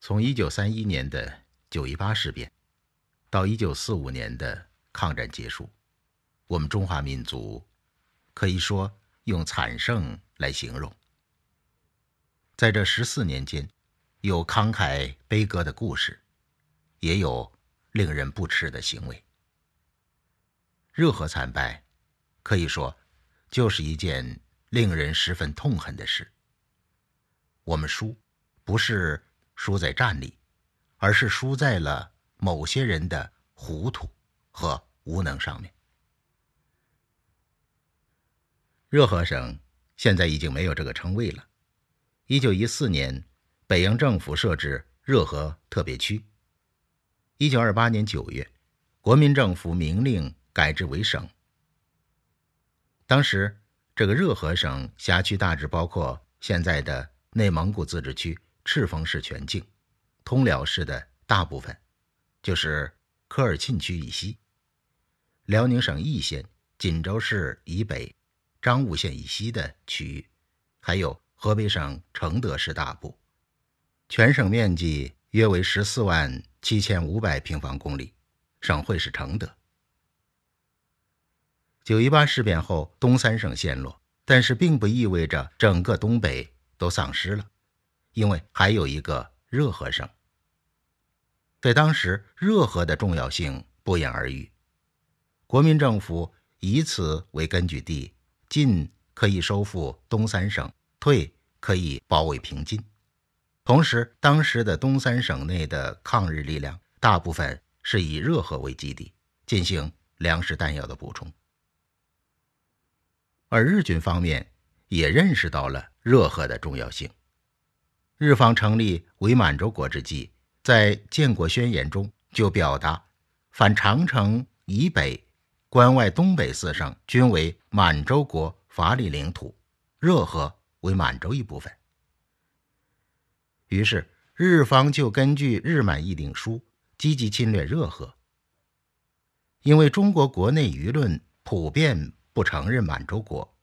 从一九三一年的九一八事变，到一九四五年的抗战结束，我们中华民族可以说用惨胜来形容。在这十四年间，有慷慨悲歌的故事，也有令人不耻的行为。热河惨败可以说就是一件令人十分痛恨的事。我们输，不是。输在战力，而是输在了某些人的糊涂和无能上面。热河省现在已经没有这个称谓了。一九一四年，北洋政府设置热河特别区。一九二八年九月，国民政府明令改制为省。当时，这个热河省辖区大致包括现在的内蒙古自治区。赤峰市全境，通辽市的大部分，就是科尔沁区以西，辽宁省义县、锦州市以北、彰武县以西的区域，还有河北省承德市大部。全省面积约为十四万七千五百平方公里，省会是承德。九一八事变后，东三省陷落，但是并不意味着整个东北都丧失了。因为还有一个热河省，在当时热河的重要性不言而喻。国民政府以此为根据地，进可以收复东三省，退可以保卫平津。同时，当时的东三省内的抗日力量大部分是以热河为基地进行粮食弹药的补充，而日军方面也认识到了热河的重要性。日方成立伪满洲国之际，在建国宣言中就表达，反长城以北、关外东北四省均为满洲国法理领土，热河为满洲一部分。于是，日方就根据《日满议定书》积极侵略热河。因为中国国内舆论普遍不承认满洲国，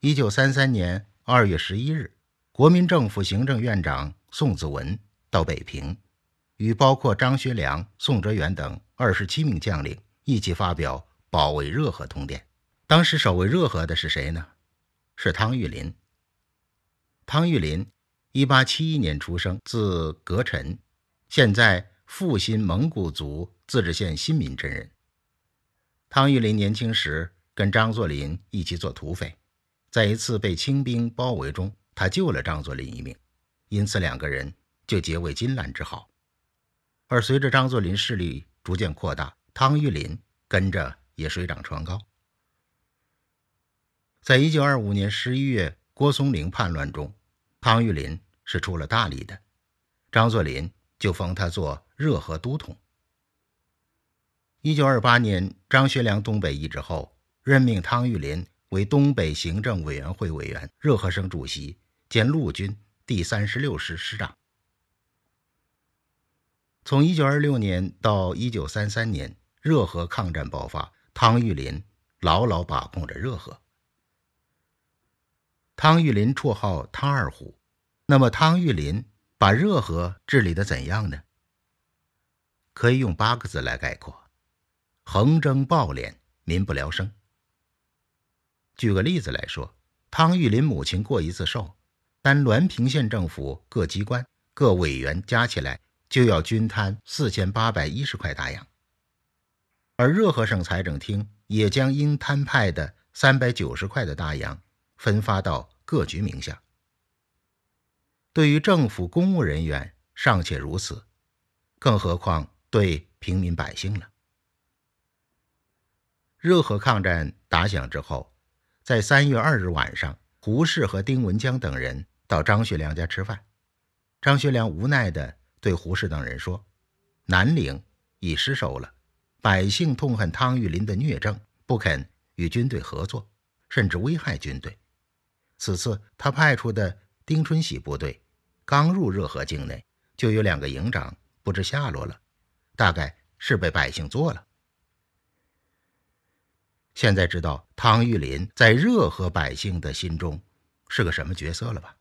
一九三三年二月十一日。国民政府行政院长宋子文到北平，与包括张学良、宋哲元等二十七名将领一起发表保卫热河通电。当时守卫热河的是谁呢？是汤玉麟。汤玉麟，一八七一年出生，字格臣，现在阜新蒙古族自治县新民镇人。汤玉麟年轻时跟张作霖一起做土匪，在一次被清兵包围中。他救了张作霖一命，因此两个人就结为金兰之好。而随着张作霖势力逐渐扩大，汤玉麟跟着也水涨船高。在一九二五年十一月郭松龄叛乱中，汤玉麟是出了大力的，张作霖就封他做热河都统。一九二八年张学良东北一职后，任命汤玉麟为东北行政委员会委员、热河省主席。兼陆军第三十六师师长。从一九二六年到一九三三年，热河抗战爆发，汤玉麟牢牢把控着热河。汤玉麟绰号“汤二虎”，那么汤玉麟把热河治理的怎样呢？可以用八个字来概括：横征暴敛，民不聊生。举个例子来说，汤玉麟母亲过一次寿。单滦平县政府各机关各委员加起来就要均摊四千八百一十块大洋，而热河省财政厅也将应摊派的三百九十块的大洋分发到各局名下。对于政府公务人员尚且如此，更何况对平民百姓了。热河抗战打响之后，在三月二日晚上，胡适和丁文江等人。到张学良家吃饭，张学良无奈地对胡适等人说：“南岭已失守了，百姓痛恨汤玉麟的虐政，不肯与军队合作，甚至危害军队。此次他派出的丁春喜部队刚入热河境内，就有两个营长不知下落了，大概是被百姓做了。现在知道汤玉麟在热河百姓的心中是个什么角色了吧？”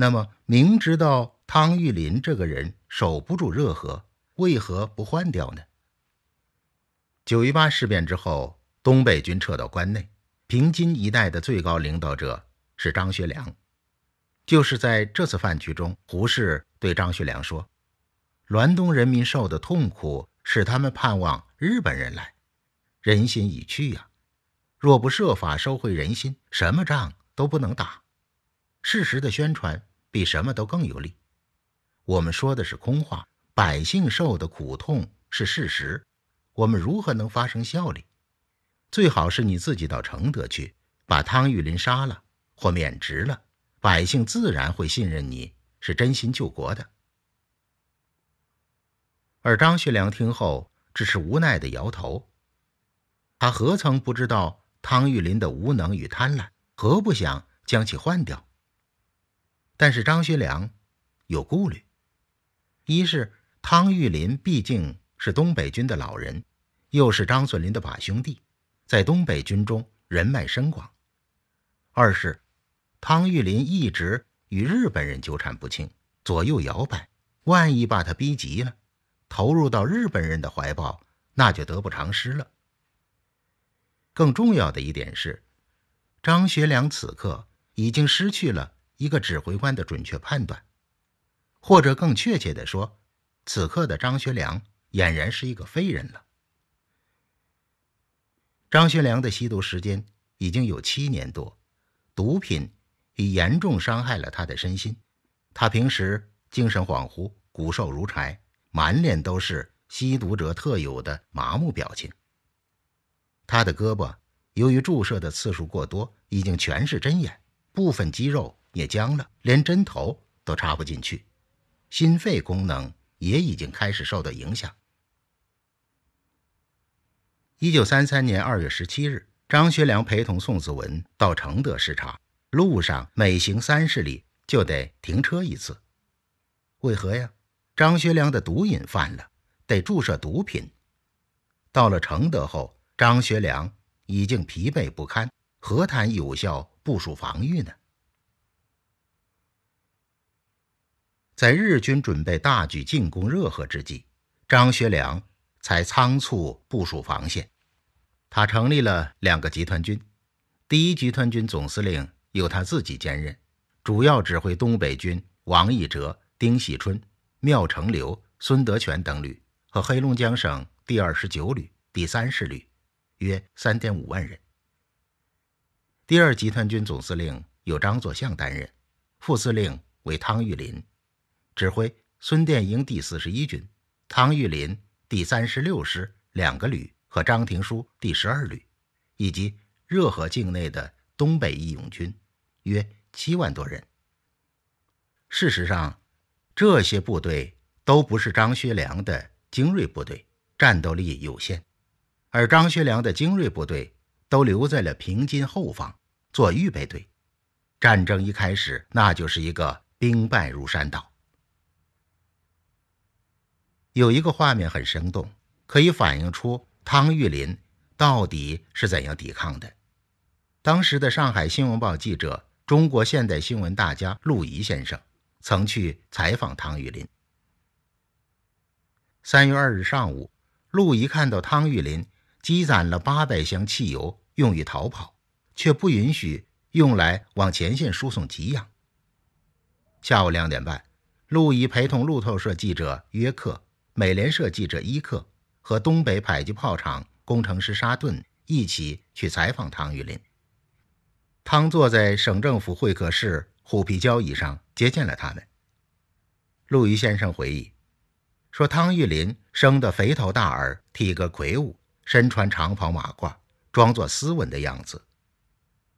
那么，明知道汤玉麟这个人守不住热河，为何不换掉呢？九一八事变之后，东北军撤到关内，平津一带的最高领导者是张学良。就是在这次饭局中，胡适对张学良说：“滦东人民受的痛苦，使他们盼望日本人来，人心已去呀。若不设法收回人心，什么仗都不能打。适时的宣传。”比什么都更有利。我们说的是空话，百姓受的苦痛是事实，我们如何能发生效力？最好是你自己到承德去，把汤玉麟杀了或免职了，百姓自然会信任你是真心救国的。而张学良听后只是无奈的摇头，他何曾不知道汤玉麟的无能与贪婪，何不想将其换掉？但是张学良有顾虑：一是汤玉麟毕竟是东北军的老人，又是张作霖的把兄弟，在东北军中人脉深广；二是汤玉麟一直与日本人纠缠不清，左右摇摆，万一把他逼急了，投入到日本人的怀抱，那就得不偿失了。更重要的一点是，张学良此刻已经失去了。一个指挥官的准确判断，或者更确切的说，此刻的张学良俨然是一个废人了。张学良的吸毒时间已经有七年多，毒品已严重伤害了他的身心。他平时精神恍惚，骨瘦如柴，满脸都是吸毒者特有的麻木表情。他的胳膊由于注射的次数过多，已经全是针眼，部分肌肉。也僵了，连针头都插不进去，心肺功能也已经开始受到影响。一九三三年二月十七日，张学良陪同宋子文到承德视察，路上每行三十里就得停车一次。为何呀？张学良的毒瘾犯了，得注射毒品。到了承德后，张学良已经疲惫不堪，何谈有效部署防御呢？在日军准备大举进攻热河之际，张学良才仓促部署防线。他成立了两个集团军，第一集团军总司令由他自己兼任，主要指挥东北军王以哲、丁喜春、缪成流、孙德全等旅和黑龙江省第二十九旅、第三十旅，约三点五万人。第二集团军总司令由张作相担任，副司令为汤玉麟。指挥孙殿英第四十一军、汤玉麟第三十六师两个旅和张廷枢第十二旅，以及热河境内的东北义勇军，约七万多人。事实上，这些部队都不是张学良的精锐部队，战斗力有限，而张学良的精锐部队都留在了平津后方做预备队。战争一开始，那就是一个兵败如山倒。有一个画面很生动，可以反映出汤玉麟到底是怎样抵抗的。当时的《上海新闻报》记者、中国现代新闻大家陆怡先生曾去采访汤玉麟。三月二日上午，陆怡看到汤玉麟积攒了八百箱汽油用于逃跑，却不允许用来往前线输送给养。下午两点半，陆怡陪同路透社记者约克。美联社记者伊克和东北迫击炮厂工程师沙顿一起去采访汤玉麟。汤坐在省政府会客室虎皮交椅上接见了他们。陆瑜先生回忆说：“汤玉麟生得肥头大耳，体格魁梧，身穿长袍马褂，装作斯文的样子。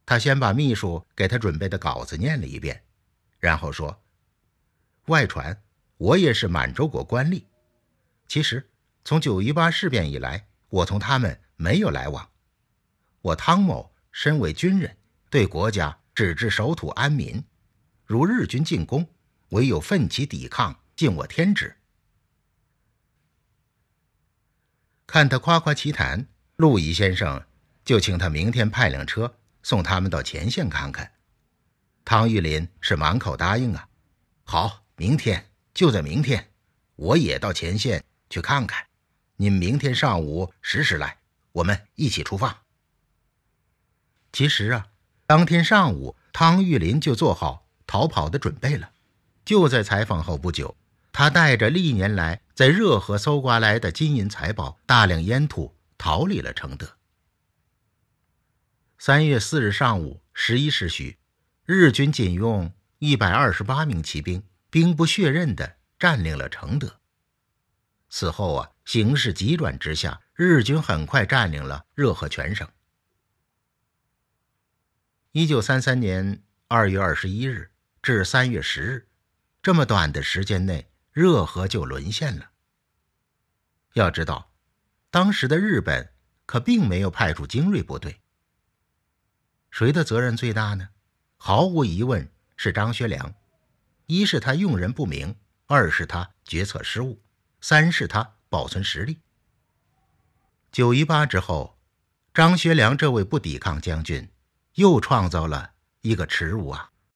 他先把秘书给他准备的稿子念了一遍，然后说：‘外传，我也是满洲国官吏。’”其实，从九一八事变以来，我从他们没有来往。我汤某身为军人，对国家只知守土安民。如日军进攻，唯有奋起抵抗，尽我天职。看他夸夸其谈，陆毅先生就请他明天派辆车送他们到前线看看。汤玉麟是满口答应啊，好，明天就在明天，我也到前线。去看看，您明天上午十时来，我们一起出发。其实啊，当天上午，汤玉麟就做好逃跑的准备了。就在采访后不久，他带着历年来在热河搜刮来的金银财宝、大量烟土，逃离了承德。三月四日上午十一时许，日军仅用一百二十八名骑兵，兵不血刃地占领了承德。此后啊，形势急转直下，日军很快占领了热河全省。一九三三年二月二十一日至三月十日，这么短的时间内，热河就沦陷了。要知道，当时的日本可并没有派出精锐部队。谁的责任最大呢？毫无疑问是张学良，一是他用人不明，二是他决策失误。三是他保存实力。九一八之后，张学良这位不抵抗将军，又创造了一个耻辱啊！